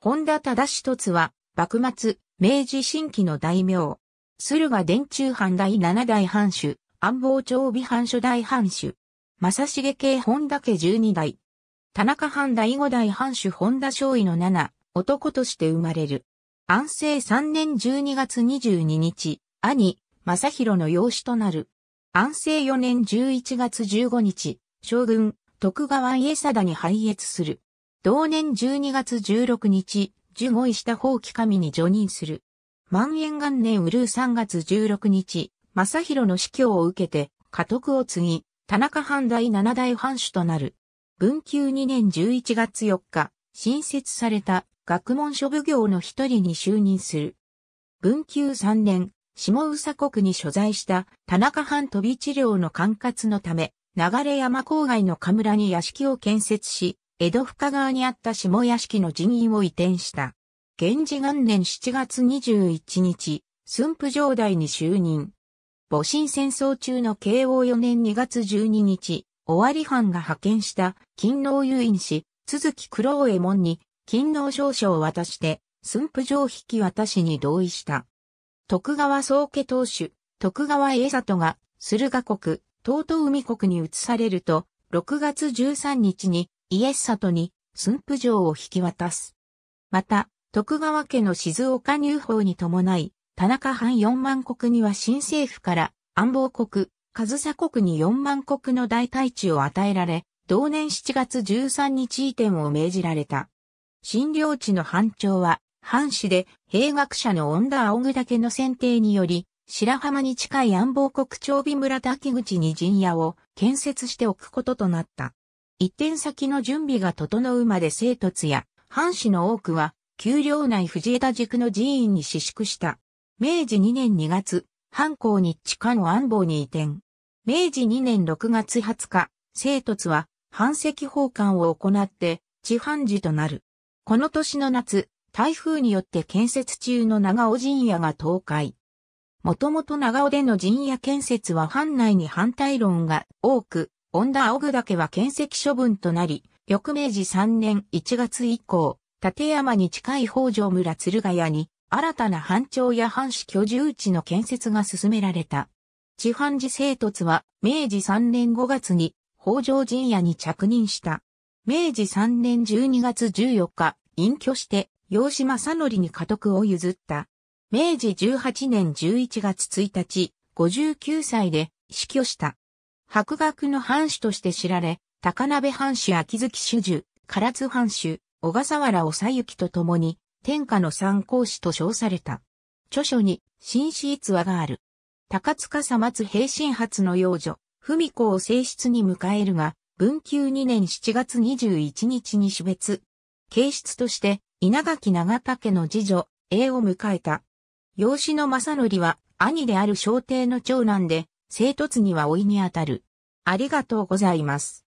本田忠一は、幕末、明治新期の大名。駿河電中藩第七代藩主、安房長尾藩初代藩主。正重系本田家十二代。田中藩第五代藩主本田少尉の七、男として生まれる。安政三年十二月二十二日、兄、正広の養子となる。安政四年十一月十五日、将軍、徳川家定に拝謁する。同年12月16日、受護医した法規神に助任する。万延元年うるう3月16日、正宏の死去を受けて、家督を継ぎ、田中藩第七代藩主となる。文久2年11月4日、新設された学問諸部業の一人に就任する。文久3年、下宇佐国に所在した田中藩飛び治療の管轄のため、流山郊外の河村に屋敷を建設し、江戸深川にあった下屋敷の人員を移転した。源氏元年7月21日、駿府城代に就任。戊辰戦争中の慶応4年2月12日、尾張藩が派遣した勤労誘引士、鈴木九郎衛門に勤労証書を渡して、駿府城引き渡しに同意した。徳川宗家当主、徳川家里が、駿河国、東東海国に移されると、6月13日にイエッサトに駿府城を引き渡す。また、徳川家の静岡入法に伴い、田中藩4万国には新政府から安房国、和佐国に4万国の大大地を与えられ、同年7月13日移転を命じられた。新領地の藩長は、藩士で、兵学者の恩田仰ぐ岳の選定により、白浜に近い安房国長尾村滝口に陣屋を建設しておくこととなった。一点先の準備が整うまで生突や、藩士の多くは、丘陵内藤枝塾の寺院に私縮した。明治2年2月、藩校に地下の安房に移転。明治2年6月20日、生突は、藩籍奉還を行って、地藩寺となる。この年の夏、台風によって建設中の長尾陣屋が倒壊。もともと長尾での陣屋建設は藩内に反対論が多く、恩田青具岳は建石処分となり、翌明治3年1月以降、立山に近い北条村鶴ヶ谷に、新たな藩庁や藩市居住地の建設が進められた。地藩寺生突は、明治3年5月に、北条陣屋に着任した。明治3年12月14日、隠居して、洋島正則に家督を譲った。明治18年11月1日、59歳で死去した。白学の藩主として知られ、高鍋藩主秋月主樹、唐津藩主、小笠原ゆきと共に、天下の参考史と称された。著書に、新史逸話がある。高塚さつ平身発の幼女、文子を正室に迎えるが、文久2年7月21日に死別。形質として、稲垣長竹の次女、栄を迎えた。養子の正則は、兄である小帝の長男で、生突には老いにあたる。ありがとうございます。